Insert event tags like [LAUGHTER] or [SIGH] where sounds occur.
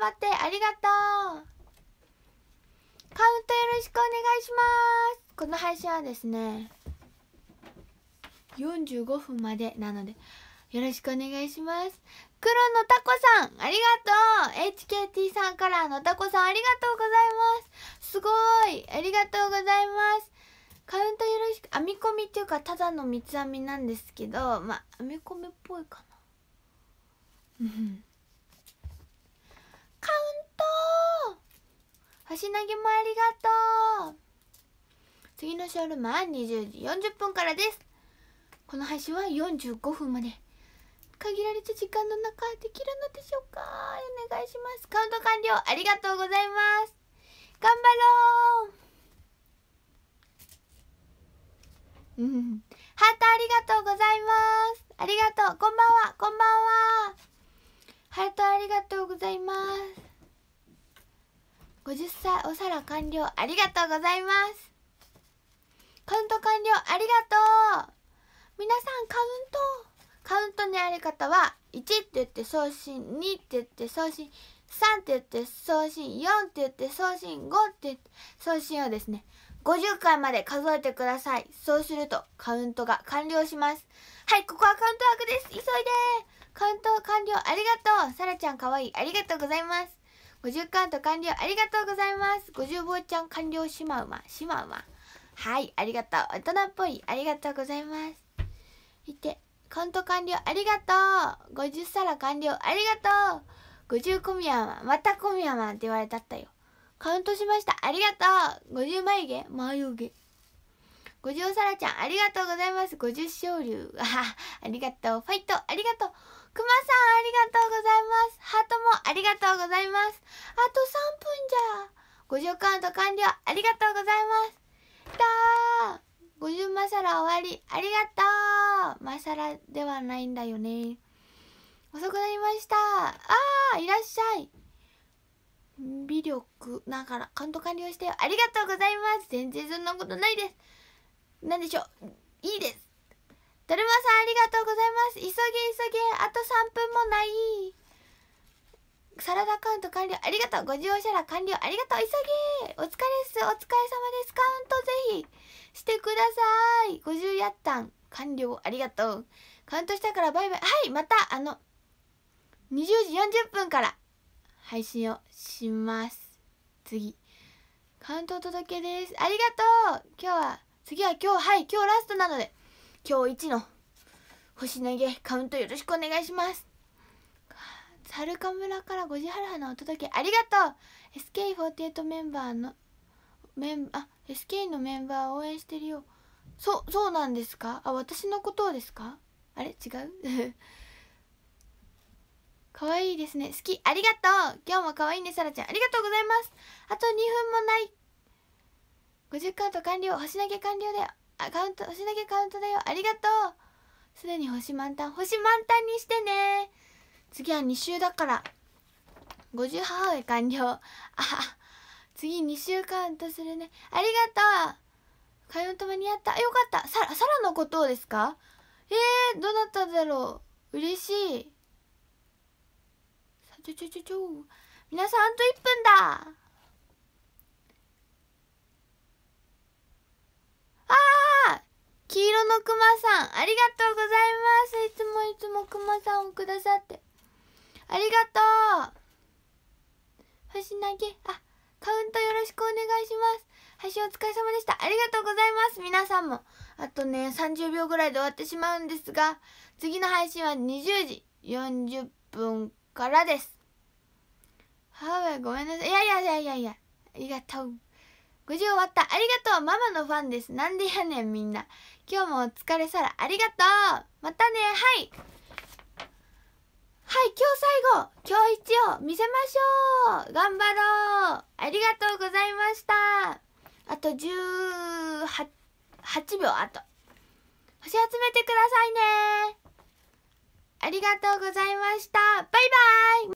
張ってありがとうカウントよろしくお願いしますこの配信はですね45分までなのでよろしくお願いします黒のタコさんありがとう HKT さんからのタコさんありがとうございますすごいありがとうございますカウントよろしく編み込みっていうかただの三つ編みなんですけどまあ編み込みっぽいかなうん星投げもありがとう次のショールームは20時40分からですこの配信は45分まで限られた時間の中できるのでしょうかお願いしますカウント完了ありがとうございます頑張ろううん、ハートありがとうございますありがとうこんばんはこんばんはハートありがとうございます50歳お皿完了ありがとうございますカウント完了ありがとう皆さんカウントカウントのやり方は1って言って送信2って言って送信3って言って送信4って言って送信5って言って送信をですね50回まで数えてくださいそうするとカウントが完了しますはいここはカウント枠です急いでカウント完了ありがとうさらちゃんかわいいありがとうございます50カウント完了ありがとうございます50坊ちゃん完了しまうましまうまはいありがとう大人っぽいありがとうございますいてカウント完了ありがとう50皿完了ありがとう50小宮山また小宮山って言われたったよカウントしましたありがとう50眉毛眉毛五条さらちゃん、ありがとうございます。五十勝竜 [LAUGHS] ありがとう。ファイト、ありがとう。くまさん、ありがとうございます。ハートもありがとうございます。あと3分じゃ。五条カウント完了。ありがとうございます。だー。五十マサラ終わり。ありがとう。マサラではないんだよね。遅くなりました。あー、いらっしゃい。微力、んから、カウント完了してありがとうございます。全然そんなことないです。何でしょういいですだるまさんありがとうございます急げ急げあと3分もないサラダカウント完了ありがとうご乗車ら完了ありがとう急げお疲れっすお疲れ様ですカウントぜひしてください50やったん完了ありがとうカウントしたからバイバイはいまたあの20時40分から配信をします次カウントお届けですありがとう今日は次は今日はい今日ラストなので今日1の星投げカウントよろしくお願いします猿か村から五時原のお届けありがとう SK48 メンバーのメンあ SK のメンバーを応援してるよそそうなんですかあ私のことをですかあれ違う [LAUGHS] 可愛いですね好きありがとう今日も可愛いねさらちゃんありがとうございますあと2分もない50カウント完了星投げ完了だよあカウント星投げカウントだよありがとうすでに星満タン星満タンにしてね次は2周だから50母上完了あ次2周カウントするねありがとうカウント間に合ったよかったサラサラのことをですかえー、どうなっただろう嬉しいちょちょちょちょ皆さんあと1分だもくまさん、ありがとうございます。いつもいつもくまさんをくださって。ありがとう星投げ、あ、カウントよろしくお願いします。配信お疲れ様でした。ありがとうございます。皆さんも。あとね、30秒ぐらいで終わってしまうんですが、次の配信は20時40分からです。はぁ、ごめんなさい。いやいやいやいやいや、ありがとう。無事終わったありがとうママのファンですなんでやねんみんな今日もお疲れさらありがとうまたねはいはい今日最後今日一を見せましょう頑張ろうありがとうございましたあと18秒あと星集めてくださいねありがとうございましたバイバイ